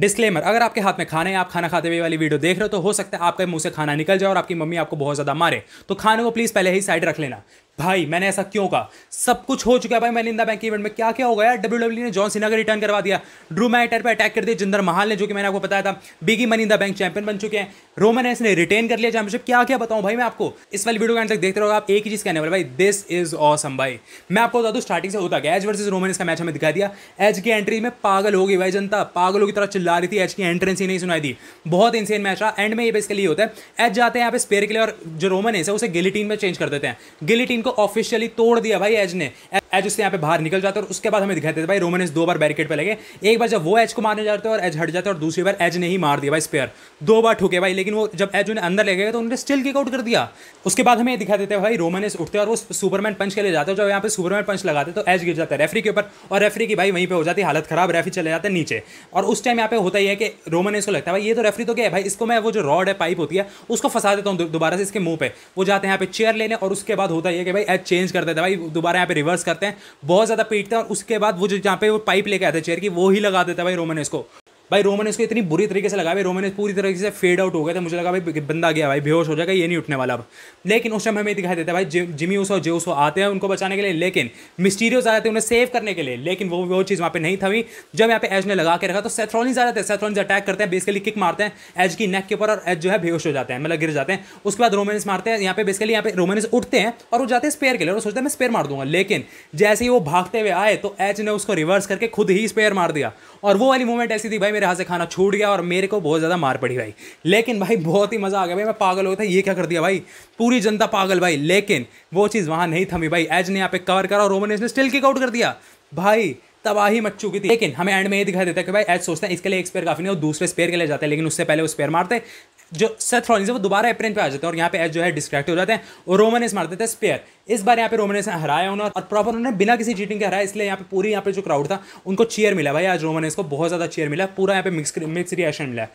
disclaimer अगर आपके हाथ में खाने है आप खाना खाते हुए वाली वीडियो देख रहे हो तो हो सकता है आपके मुंह से खाना निकल जाए और आपकी मम्मी आपको बहुत ज़्यादा मारे तो खाने को प्लीज़ पहले ही साइड रख लेना भाई मैंने ऐसा क्यों कहा सब कुछ हो चुका है भाई मैंने इंदा बैंक इवेंट में क्या क्या हो गया डब्ल्यू डब्ल्यू e ने जॉन सिन्हा का रिटर्न करवा दिया ड्रू मैटर पर अटैक कर दिया जिंदर महाल ने जो कि मैंने आपको बताया था Big E money in the bank champion बन चुके हैं रोमन एस ने रिटेन कर लिया चैंपियनशिप क्या क्या बताऊं भाई मैं आपको इस वाली वीडियो के अंदर देखते रहो आप एक ही चीज़ कहने वाले भाई दिस इज ऑसम भाई मैं आपको बता दूँ स्टार्टिंग से होता गया एज वर्सेज रोमन इसका मैच हमें दिखा दिया एज की एंट्री में पागल हो गई भाई जनता पागलों की तरह चिल्ला रही थी एज की एंट्रेंस ही नहीं सुनाई दी बहुत इंसेन मैच रहा एंड में ये बेसिकली होता है एज जाते हैं यहाँ पे स्पेयर के लिए और जो रोमन है उसे गिली टीम में चेंज कर देते हैं गिली को ऑफिशियली तोड़ दिया भाई एज ने एज उससे यहाँ पे बाहर निकल जाता है और उसके बाद हमें दिखाई देते भाई रोमन एज दो बार बैरिकेड पर लगे एक बार जब वो एज को मारने जाते हैं और एज हट जाता है और दूसरी बार एज नहीं मार दिया भाई स्पेयर दो बार ठूके भाई लेकिन वो जब एज उन्हें अंदर ले गए तो उन्होंने स्टिल किक आउट कर दिया उसके बाद हमें दिखा देते भाई रोमन एज उठते और वो सुपरमैन पंच के लिए जाते हैं जब यहाँ पे सुपरमैन पंच लगाते तो एज गिर जाता है रेफरी के ऊपर और रेफरी की भाई वहीं पर हो जाती है हालत खराब रेफरी चले जाते हैं नीचे और उस टाइम यहाँ पे होता ही है कि रोमन एज को लगता है भाई ये तो रेफरी तो क्या है भाई इसको मैं वो जो रॉड है पाइप होती है उसको फंसा देता हूँ दोबारा से इसके मुंह पे वो जाते हैं यहाँ पे चेयर लेने और उसके बाद होता ही है कि भाई एज चेंज कर देता है भाई दोबारा यहाँ पे रिवर्स करते हैं बहुत ज़्यादा पीटते हैं और उसके बाद वो जो जहाँ पे वो पाइप लेके आते हैं चेयर की वो ही लगा देता है भाई रोमन इसको भाई रोमन इसको इतनी बुरी तरीके से लगा भाई रोमन पूरी तरीके से फेड आउट हो गया था मुझे लगा भाई बंदा गया भाई बेहोश हो जाएगा ये नहीं उठने वाला अब लेकिन उस टाइम हमें दिखाई देता है भाई जिमी उसो जे उसो आते हैं उनको बचाने के लिए लेकिन मिस्टीरियस आ जाते हैं उन्हें सेव करने के लिए लेकिन वो वो चीज़ वहाँ पर नहीं था हुई जब यहाँ पे एज ने लगा के रखा तो सेथ्रॉनिज आ जाते हैं सेथ्रॉलिन अटैक करते हैं बेसिकली किक मारते हैं एज की नेक के ऊपर और एज जो है बेहोश हो जाते हैं मतलब गिर जाते हैं उसके बाद रोमेनिस मारते हैं यहाँ पे बेसिकली यहाँ पे रोमेनिस उठते हैं और वो जाते हैं स्पेयर के लिए और सोचते हैं मैं स्पेयर मार दूंगा लेकिन जैसे ही वो भागते हुए आए तो एच ने उसको रिवर्स करके खुद ही स्पेयर मार दिया और वो वाली मूवमेंट ऐसी थी भाई मेरे हाथ से खाना छूट गया और मेरे को बहुत ज़्यादा मार पड़ी भाई लेकिन भाई बहुत ही मज़ा आ गया भाई मैं पागल हो गया था ये क्या कर दिया भाई पूरी जनता पागल भाई लेकिन वो चीज़ वहाँ नहीं थमी भाई एज ने यहाँ पे कवर करा और रोमन ने स्टिल किक आउट कर दिया भाई तबाही मच चुकी थी लेकिन हमें एंड में ये दिखाई देता है कि भाई एज सोचते हैं इसके लिए एक स्पेयर काफी नहीं और दूसरे स्पेयर के लिए जाते हैं लेकिन उससे पहले वो स्पेयर मारते जो सेथ रॉलिंस है वो दोबारा एपरेंट पे आ जाता है और यहाँ पे एज जो है डिस्ट्रैक्ट हो जाते हैं और रोमनेस मार देते हैं स्पेयर इस बार यहाँ पे रोमन ने हराया उन्होंने और प्रॉपर उन्होंने बिना किसी चीटिंग के हराया इसलिए यहाँ पे पूरी यहाँ पे जो क्राउड था उनको चेयर मिला भाई आज रोमन को बहुत ज़्यादा चेयर मिला पूरा यहाँ पे मिक्स मिक्स रिएक्शन मिला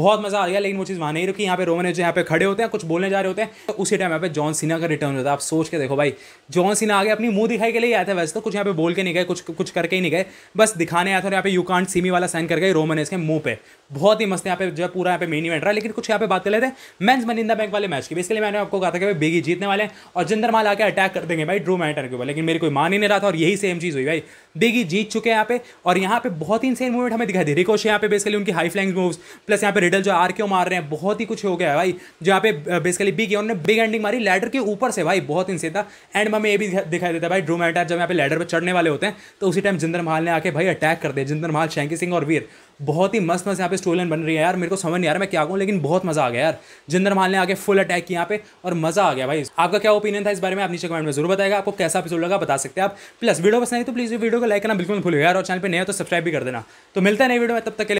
बहुत मज़ा आ गया लेकिन वो चीज़ वहाँ नहीं रुकी यहाँ पे रोमन जो यहाँ पे खड़े होते हैं कुछ बोलने जा रहे होते हैं तो उसी टाइम यहाँ पे जॉन सिन्हा का रिटर्न होता है आप सोच के देखो भाई जॉन सिन्हा आगे अपनी मुंह दिखाई के लिए आया था वैसे तो कुछ यहाँ पे बोल के नहीं गए कुछ कुछ करके ही नहीं गए बस दिखाने आया था यहाँ पे यू कांट सीमी वाला साइन कर गए रोमन के मुंह पे बहुत ही मस्त यहाँ पे जो पूरा यहाँ पे मेन इवेंट रहा लेकिन कुछ यहाँ पे पे बात कर लेते हैं मेंस मनिंदा बैंक वाले मैच की बेसिकली मैंने आपको कहा था कि बेगी जीतने वाले और जिंदर माल आकर अटैक कर देंगे भाई ड्रू मैटर के ऊपर लेकिन मेरी कोई मान ही नहीं रहा था और यही सेम चीज़ हुई भाई बेगी जीत चुके हैं यहाँ पे और यहाँ पे बहुत ही इंसेन मूवमेंट हमें दिखाई दे रही कोशिश यहाँ पे बेसिकली उनकी हाई फ्लैंग मूव प्लस यहाँ पे रिडल जो आर क्यों मार रहे हैं बहुत ही कुछ हो गया है भाई जो यहाँ पे बेसिकली बिग उन्होंने बिग एंडिंग मारी लैडर के ऊपर से भाई बहुत इंसेन था एंड हमें ये भी दिखाई देता भाई ड्रू मैटर जब यहाँ पे लैडर पर चढ़ने वाले होते हैं तो उसी टाइम जिंदर माल ने आके भाई अटैक कर दिया जिंदर माल शैंकी सिंह और वीर बहुत ही मस्त मस्त यहाँ पे स्टोरी लाइन बन रही है यार मेरे को समझ नहीं आ रहा मैं क्या कहूँ लेकिन बहुत मजा आ गया यार जिंदर माल ने आगे फुल अटैक किया यहाँ पे और मजा आ गया भाई आपका क्या ओपिनियन था इस बारे में आप नीचे कमेंट में जरूर बताएगा आपको कैसा एपिसोड लगा बता सकते हैं आप प्लस वीडियो पसंद आई तो प्लीज़ वीडियो को लाइक करना बिल्कुल भूलिए यार और चैनल पर नया तो सब्सक्राइब भी कर देना तो मिलता है नई वीडियो में तब तक के लिए